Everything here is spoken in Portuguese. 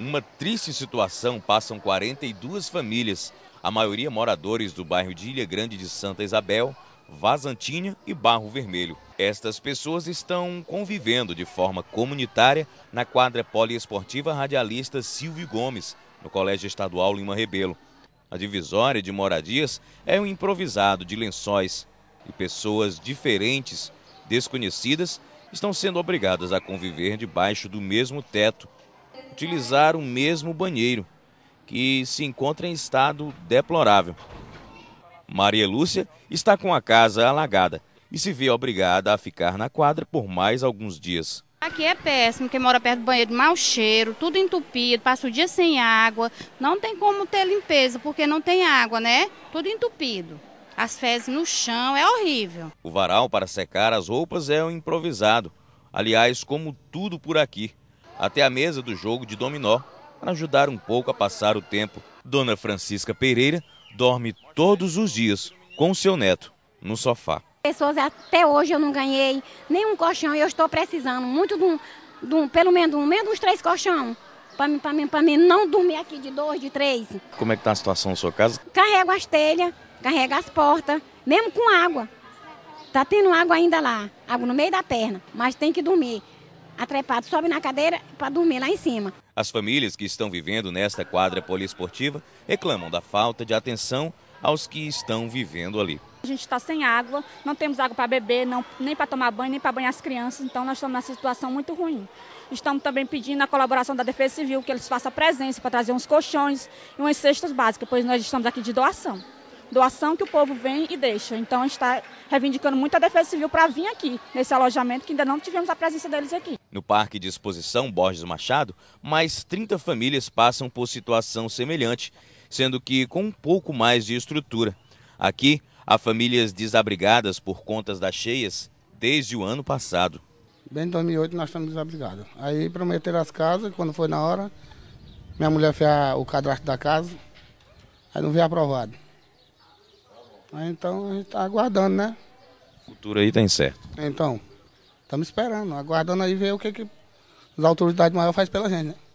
Uma triste situação passam 42 famílias, a maioria moradores do bairro de Ilha Grande de Santa Isabel, Vazantinha e Barro Vermelho. Estas pessoas estão convivendo de forma comunitária na quadra poliesportiva radialista Silvio Gomes, no Colégio Estadual Lima Rebelo. A divisória de moradias é um improvisado de lençóis e pessoas diferentes, desconhecidas, estão sendo obrigadas a conviver debaixo do mesmo teto utilizar o mesmo banheiro, que se encontra em estado deplorável. Maria Lúcia está com a casa alagada e se vê obrigada a ficar na quadra por mais alguns dias. Aqui é péssimo, quem mora perto do banheiro, mau cheiro, tudo entupido, passa o dia sem água, não tem como ter limpeza, porque não tem água, né? Tudo entupido. As fezes no chão, é horrível. O varal para secar as roupas é um improvisado. Aliás, como tudo por aqui até a mesa do jogo de dominó para ajudar um pouco a passar o tempo. Dona Francisca Pereira dorme todos os dias com seu neto no sofá. Pessoas, até hoje eu não ganhei nenhum colchão e eu estou precisando muito de um, de um pelo menos, um, menos uns três colchão para mim, mim, mim não dormir aqui de dois, de três. Como é que tá a situação na sua casa? Carrego as telhas, carrego as portas, mesmo com água. Tá tendo água ainda lá, água no meio da perna, mas tem que dormir atrepado, sobe na cadeira para dormir lá em cima. As famílias que estão vivendo nesta quadra poliesportiva reclamam da falta de atenção aos que estão vivendo ali. A gente está sem água, não temos água para beber, não, nem para tomar banho, nem para banhar as crianças, então nós estamos nessa situação muito ruim. Estamos também pedindo a colaboração da Defesa Civil, que eles façam presença para trazer uns colchões e umas cestas básicas, pois nós estamos aqui de doação doação que o povo vem e deixa. Então, a gente está reivindicando muito a Defesa Civil para vir aqui, nesse alojamento, que ainda não tivemos a presença deles aqui. No Parque de Exposição Borges Machado, mais 30 famílias passam por situação semelhante, sendo que com um pouco mais de estrutura. Aqui, há famílias desabrigadas por contas das cheias desde o ano passado. Bem, em 2008 nós estamos desabrigados. Aí prometeram as casas, quando foi na hora, minha mulher fez o cadastro da casa, aí não veio aprovado. Então a gente está aguardando, né? O futuro aí tem tá certo. Então, estamos esperando, aguardando aí ver o que, que as autoridades maiores fazem pela gente, né?